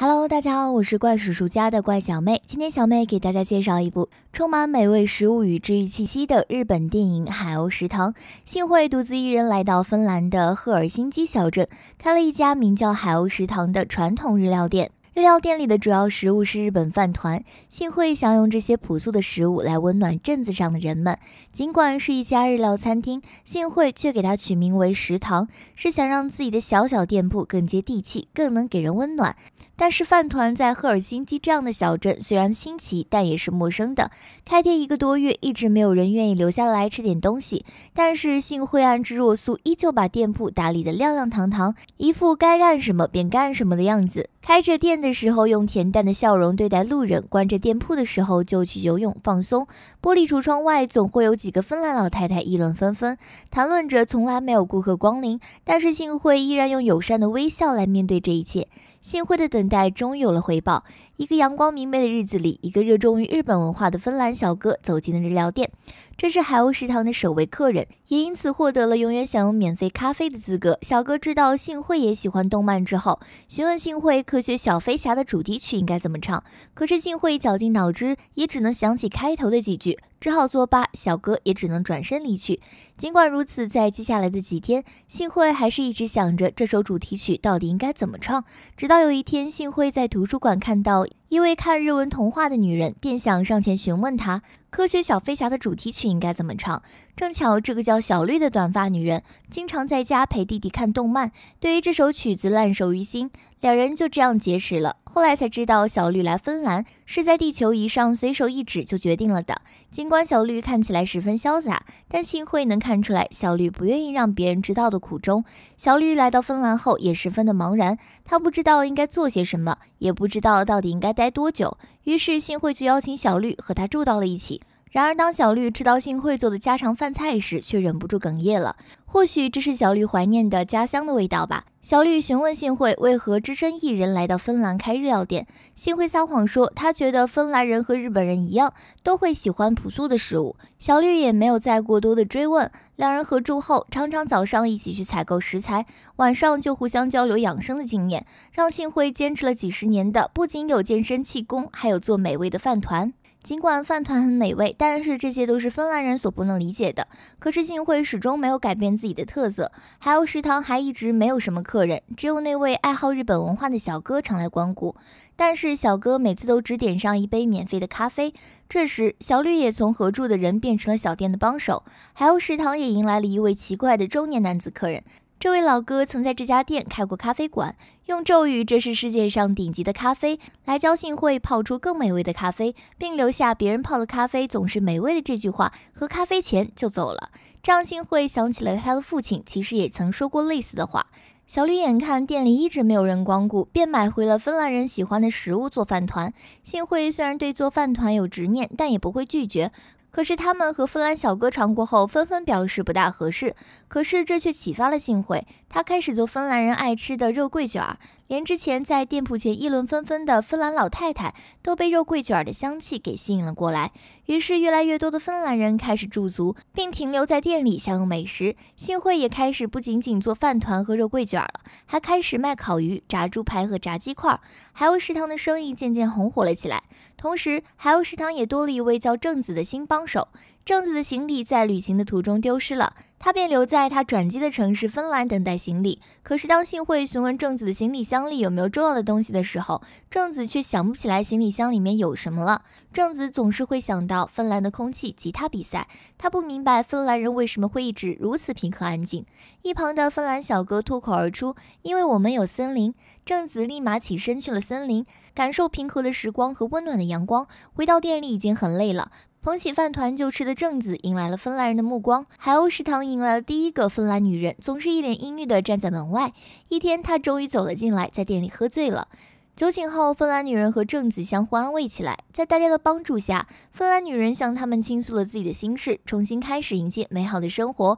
Hello，大家好，我是怪叔叔家的怪小妹。今天小妹给大家介绍一部充满美味食物与治愈气息的日本电影《海鸥食堂》。幸会，独自一人来到芬兰的赫尔辛基小镇，开了一家名叫“海鸥食堂”的传统日料店。日料店里的主要食物是日本饭团，幸惠想用这些朴素的食物来温暖镇子上的人们。尽管是一家日料餐厅，幸惠却给它取名为食堂，是想让自己的小小店铺更接地气，更能给人温暖。但是饭团在赫尔辛基这样的小镇虽然新奇，但也是陌生的。开店一个多月，一直没有人愿意留下来吃点东西。但是幸惠安之若素，依旧把店铺打理得亮亮堂堂，一副该干什么便干什么的样子。开着店的。时候用恬淡的笑容对待路人，关着店铺的时候就去游泳放松。玻璃橱窗外总会有几个芬兰老太太议论纷纷，谈论着从来没有顾客光临，但是幸会依然用友善的微笑来面对这一切。幸会的等待终于有了回报。一个阳光明媚的日子里，一个热衷于日本文化的芬兰小哥走进了日料店。这是海鸥食堂的首位客人，也因此获得了永远享用免费咖啡的资格。小哥知道幸惠也喜欢动漫之后，询问幸惠《科学小飞侠》的主题曲应该怎么唱。可是幸惠绞尽脑汁，也只能想起开头的几句，只好作罢。小哥也只能转身离去。尽管如此，在接下来的几天，幸惠还是一直想着这首主题曲到底应该怎么唱。直到有一天，幸惠在图书馆看到。一位看日文童话的女人便想上前询问他《科学小飞侠》的主题曲应该怎么唱。正巧这个叫小绿的短发女人经常在家陪弟弟看动漫，对于这首曲子烂熟于心。两人就这样结识了。后来才知道，小绿来芬兰是在地球仪上随手一指就决定了的。尽管小绿看起来十分潇洒，但幸会能看出来小绿不愿意让别人知道的苦衷。小绿来到芬兰后也十分的茫然，他不知道应该做些什么，也不知道到底应该。待多久？于是幸惠就邀请小绿和他住到了一起。然而，当小绿吃到幸惠做的家常饭菜时，却忍不住哽咽了。或许这是小绿怀念的家乡的味道吧。小绿询问幸会为何只身一人来到芬兰开日料店，幸会撒谎说他觉得芬兰人和日本人一样都会喜欢朴素的食物。小绿也没有再过多的追问。两人合住后，常常早上一起去采购食材，晚上就互相交流养生的经验，让幸会坚持了几十年的不仅有健身气功，还有做美味的饭团。尽管饭团很美味，但是这些都是芬兰人所不能理解的。可是幸会始终没有改变自己的特色。还有食堂还一直没有什么客人，只有那位爱好日本文化的小哥常来光顾。但是小哥每次都只点上一杯免费的咖啡。这时小绿也从合住的人变成了小店的帮手。还有食堂也迎来了一位奇怪的中年男子客人。这位老哥曾在这家店开过咖啡馆，用咒语：“这是世界上顶级的咖啡。”来教信惠泡出更美味的咖啡，并留下“别人泡的咖啡总是美味的”这句话。喝咖啡前就走了，这让信惠想起了他的父亲，其实也曾说过类似的话。小绿眼看店里一直没有人光顾，便买回了芬兰人喜欢的食物做饭团。幸惠虽然对做饭团有执念，但也不会拒绝。可是他们和芬兰小哥尝过后，纷纷表示不大合适。可是这却启发了幸会，他开始做芬兰人爱吃的肉桂卷儿。连之前在店铺前议论纷纷的芬兰老太太都被肉桂卷的香气给吸引了过来，于是越来越多的芬兰人开始驻足，并停留在店里享用美食。幸会也开始不仅仅做饭团和肉桂卷了，还开始卖烤鱼、炸猪排和炸鸡块，海鸥食堂的生意渐渐红火了起来。同时，海鸥食堂也多了一位叫正子的新帮手。正子的行李在旅行的途中丢失了，他便留在他转机的城市芬兰等待行李。可是当幸惠询问正子的行李箱里有没有重要的东西的时候，正子却想不起来行李箱里面有什么了。正子总是会想到芬兰的空气吉他比赛，他不明白芬兰人为什么会一直如此平和安静。一旁的芬兰小哥脱口而出：“因为我们有森林。”正子立马起身去了森林，感受平和的时光和温暖的阳光。回到店里已经很累了。捧起饭团就吃的正子迎来了芬兰人的目光，海鸥食堂迎来了第一个芬兰女人，总是一脸阴郁的站在门外。一天，她终于走了进来，在店里喝醉了。酒醒后，芬兰女人和正子相互安慰起来，在大家的帮助下，芬兰女人向他们倾诉了自己的心事，重新开始迎接美好的生活。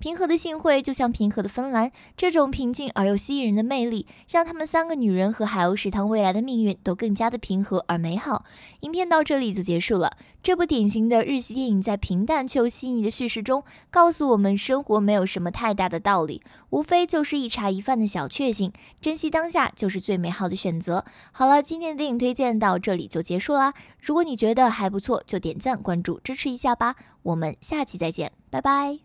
平和的幸会就像平和的芬兰，这种平静而又吸引人的魅力，让她们三个女人和海鸥食堂未来的命运都更加的平和而美好。影片到这里就结束了。这部典型的日系电影，在平淡却又细腻的叙事中，告诉我们生活没有什么太大的道理，无非就是一茶一饭的小确幸，珍惜当下就是最美好的选择。好了，今天的电影推荐到这里就结束啦。如果你觉得还不错，就点赞、关注、支持一下吧。我们下期再见，拜拜。